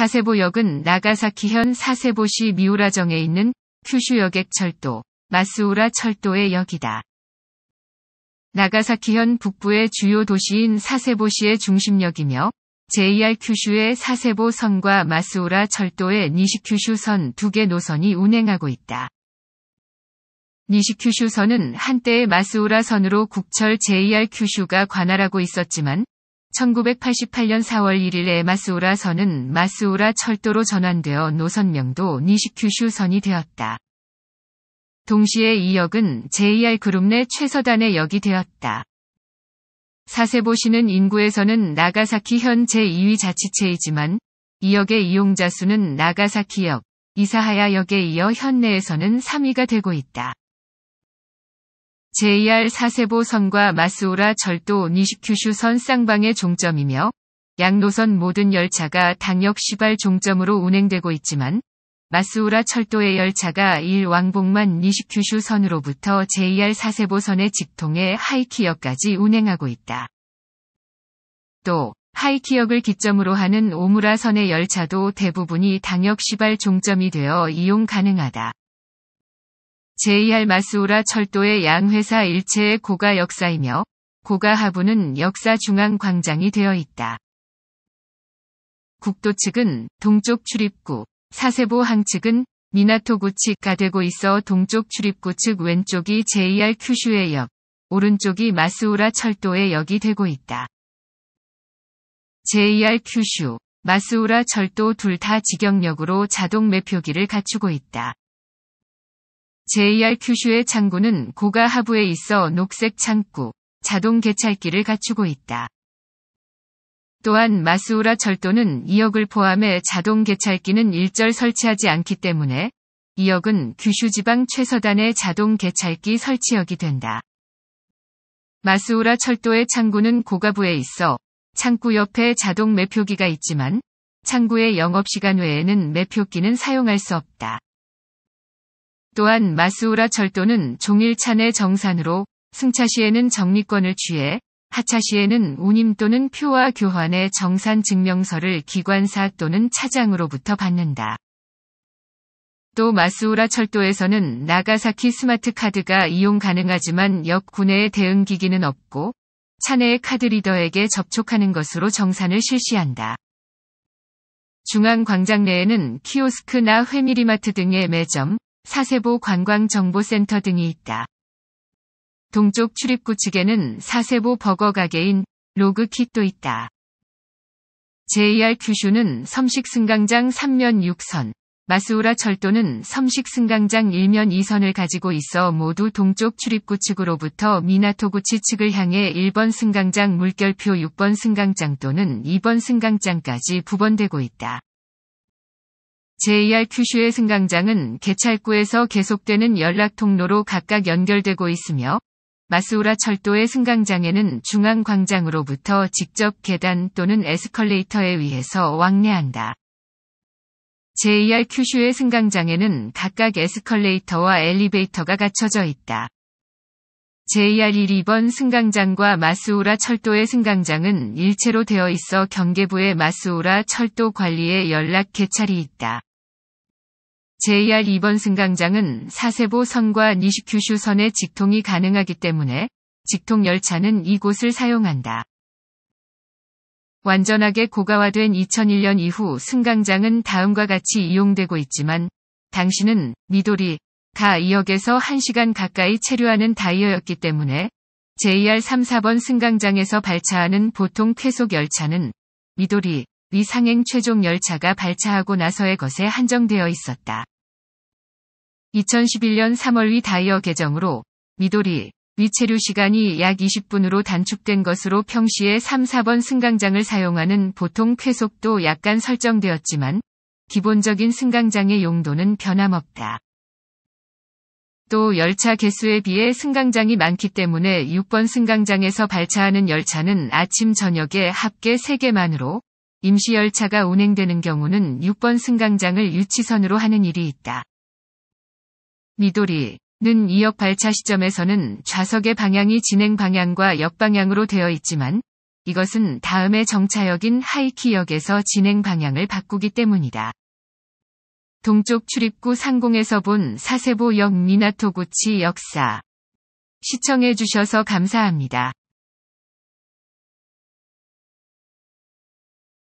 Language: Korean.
사세보역은 나가사키현 사세보시 미우라정에 있는 큐슈여객 철도, 마스우라 철도의 역이다. 나가사키현 북부의 주요 도시인 사세보시의 중심역이며 JR 큐슈의 사세보 선과 마스우라 철도의 니시큐슈 선두 개 노선이 운행하고 있다. 니시큐슈 선은 한때 의 마스우라 선으로 국철 JR 큐슈가 관할하고 있었지만 1988년 4월 1일에 마스오라선은마스오라 철도로 전환되어 노선명도 니시큐슈선이 되었다. 동시에 이 역은 JR그룹 내 최서단의 역이 되었다. 사세보시는 인구에서는 나가사키 현 제2위 자치체이지만 이 역의 이용자 수는 나가사키역, 이사하야역에 이어 현내에서는 3위가 되고 있다. JR 사세보선과 마스오라 절도 니시큐슈선 쌍방의 종점이며 양노선 모든 열차가 당역 시발 종점으로 운행되고 있지만 마스오라 철도의 열차가 1왕복만 니시큐슈선으로부터 JR 사세보선의 직통해 하이키역까지 운행하고 있다. 또 하이키역을 기점으로 하는 오무라선의 열차도 대부분이 당역 시발 종점이 되어 이용 가능하다. JR 마스오라 철도의 양회사 일체의 고가 역사이며 고가 하부는 역사 중앙 광장이 되어 있다. 국도 측은 동쪽 출입구, 사세보 항측은 미나토구치가 되고 있어 동쪽 출입구 측 왼쪽이 JR 큐슈의 역, 오른쪽이 마스오라 철도의 역이 되고 있다. JR 큐슈, 마스오라 철도 둘 다직영역으로 자동 매표기를 갖추고 있다. JR 큐슈의 창구는 고가 하부에 있어 녹색 창구, 자동 개찰기를 갖추고 있다. 또한 마스우라 철도는 2역을 포함해 자동 개찰기는 일절 설치하지 않기 때문에 2역은 규슈 지방 최서단의 자동 개찰기 설치역이 된다. 마스우라 철도의 창구는 고가부에 있어 창구 옆에 자동 매표기가 있지만 창구의 영업시간 외에는 매표기는 사용할 수 없다. 또한 마스우라 철도는 종일차내 정산으로 승차 시에는 정리권을 취해 하차 시에는 운임 또는 표와 교환의 정산 증명서를 기관사 또는 차장으로부터 받는다. 또 마스우라 철도에서는 나가사키 스마트 카드가 이용 가능하지만 역 구내에 대응 기기는 없고 차내의 카드 리더에게 접촉하는 것으로 정산을 실시한다. 중앙 광장 내에는 키오스크나 회미리마트 등의 매점, 사세보 관광정보센터 등이 있다. 동쪽 출입구 측에는 사세보 버거 가게인 로그킷도 있다. JR 규슈는 섬식승강장 3면 6선, 마스우라 철도는 섬식승강장 1면 2선을 가지고 있어 모두 동쪽 출입구 측으로부터 미나토구치 측을 향해 1번 승강장 물결표 6번 승강장 또는 2번 승강장까지 부번되고 있다. JR 큐슈의 승강장은 개찰구에서 계속되는 연락 통로로 각각 연결되고 있으며 마스우라 철도의 승강장에는 중앙 광장으로부터 직접 계단 또는 에스컬레이터에 의해서 왕래한다. JR 큐슈의 승강장에는 각각 에스컬레이터와 엘리베이터가 갖춰져 있다. JR 1번 2 승강장과 마스우라 철도의 승강장은 일체로 되어 있어 경계부의 마스우라 철도 관리에 연락 개찰이 있다. JR 2번 승강장은 사세보 선과 니시큐슈 선의 직통이 가능하기 때문에 직통 열차는 이곳을 사용한다. 완전하게 고가화된 2001년 이후 승강장은 다음과 같이 이용되고 있지만 당시는 미도리, 가 2역에서 1시간 가까이 체류하는 다이어였기 때문에 JR 3, 4번 승강장에서 발차하는 보통 쾌속 열차는 미도리, 미상행 최종 열차가 발차하고 나서의 것에 한정되어 있었다. 2011년 3월위 다이어 계정으로 미도리, 위체류 시간이 약 20분으로 단축된 것으로 평시에 3, 4번 승강장을 사용하는 보통 쾌속도 약간 설정되었지만 기본적인 승강장의 용도는 변함없다. 또 열차 개수에 비해 승강장이 많기 때문에 6번 승강장에서 발차하는 열차는 아침 저녁에 합계 3개만으로 임시 열차가 운행되는 경우는 6번 승강장을 유치선으로 하는 일이 있다. 미도리는 2역 발차 시점에서는 좌석의 방향이 진행 방향과 역방향으로 되어 있지만 이것은 다음의 정차역인 하이키역에서 진행 방향을 바꾸기 때문이다. 동쪽 출입구 상공에서 본 사세보역 미나토구치 역사. 시청해주셔서 감사합니다.